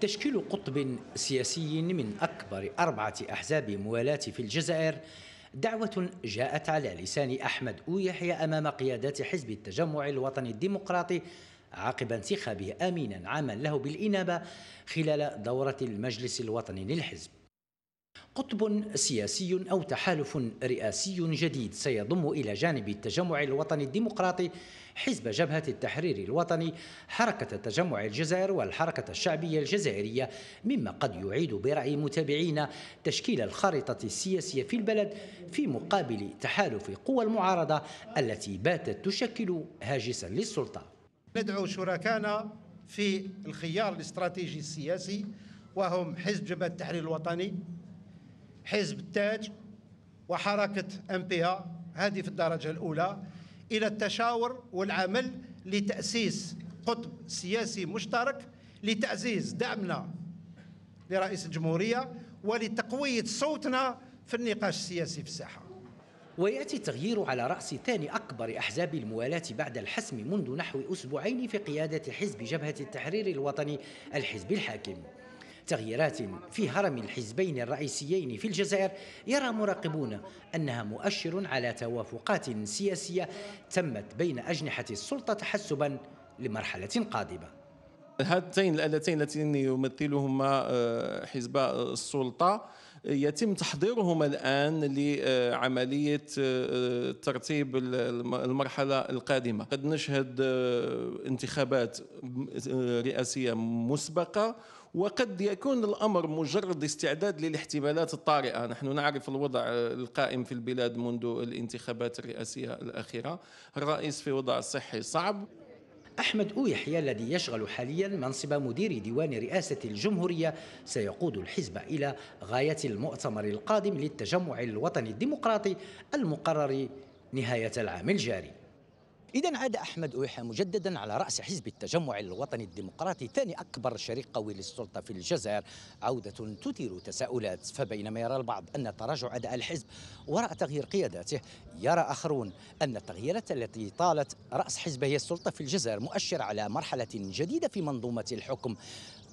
تشكيل قطب سياسي من أكبر أربعة أحزاب موالاة في الجزائر دعوة جاءت على لسان أحمد أويحيى أمام قيادات حزب التجمع الوطني الديمقراطي عقب انتخابه أمينا عاما له بالإنابة خلال دورة المجلس الوطني للحزب قطب سياسي او تحالف رئاسي جديد سيضم الى جانب التجمع الوطني الديمقراطي حزب جبهه التحرير الوطني حركه تجمع الجزائر والحركه الشعبيه الجزائريه مما قد يعيد براي متابعين تشكيل الخارطه السياسيه في البلد في مقابل تحالف قوى المعارضه التي باتت تشكل هاجسا للسلطه. ندعو شركائنا في الخيار الاستراتيجي السياسي وهم حزب جبهه التحرير الوطني حزب التاج وحركة أمبيها هذه في الدرجة الأولى إلى التشاور والعمل لتأسيس قطب سياسي مشترك لتعزيز دعمنا لرئيس الجمهورية ولتقوية صوتنا في النقاش السياسي في الساحة ويأتي التغيير على رأس ثاني أكبر أحزاب الموالاة بعد الحسم منذ نحو أسبوعين في قيادة حزب جبهة التحرير الوطني الحزب الحاكم تغييرات في هرم الحزبين الرئيسيين في الجزائر يرى مراقبون انها مؤشر على توافقات سياسيه تمت بين اجنحه السلطه تحسبا لمرحله قادمه هاتين الآلتين اللتين يمثلهما آه، حزب السلطة يتم تحضيرهما الآن لعملية آه، ترتيب المرحلة القادمة قد نشهد آه، انتخابات رئاسية مسبقة وقد يكون الامر مجرد استعداد للاحتمالات الطارئه، نحن نعرف الوضع القائم في البلاد منذ الانتخابات الرئاسيه الاخيره، الرئيس في وضع صحي صعب، أحمد أو يحيى الذي يشغل حاليا منصب مدير ديوان رئاسة الجمهورية سيقود الحزب إلى غاية المؤتمر القادم للتجمع الوطني الديمقراطي المقرر نهاية العام الجاري إذا عاد أحمد أويحة مجددا على رأس حزب التجمع الوطني الديمقراطي ثاني أكبر شريك قوي للسلطة في الجزائر عودة تثير تساؤلات فبينما يرى البعض أن تراجع أداء الحزب وراء تغيير قياداته يرى آخرون أن التغييرات التي طالت رأس حزبه السلطة في الجزائر مؤشر على مرحلة جديدة في منظومة الحكم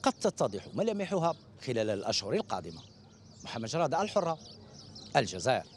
قد تتضح ملامحها خلال الأشهر القادمة محمد جراد الحرة الجزائر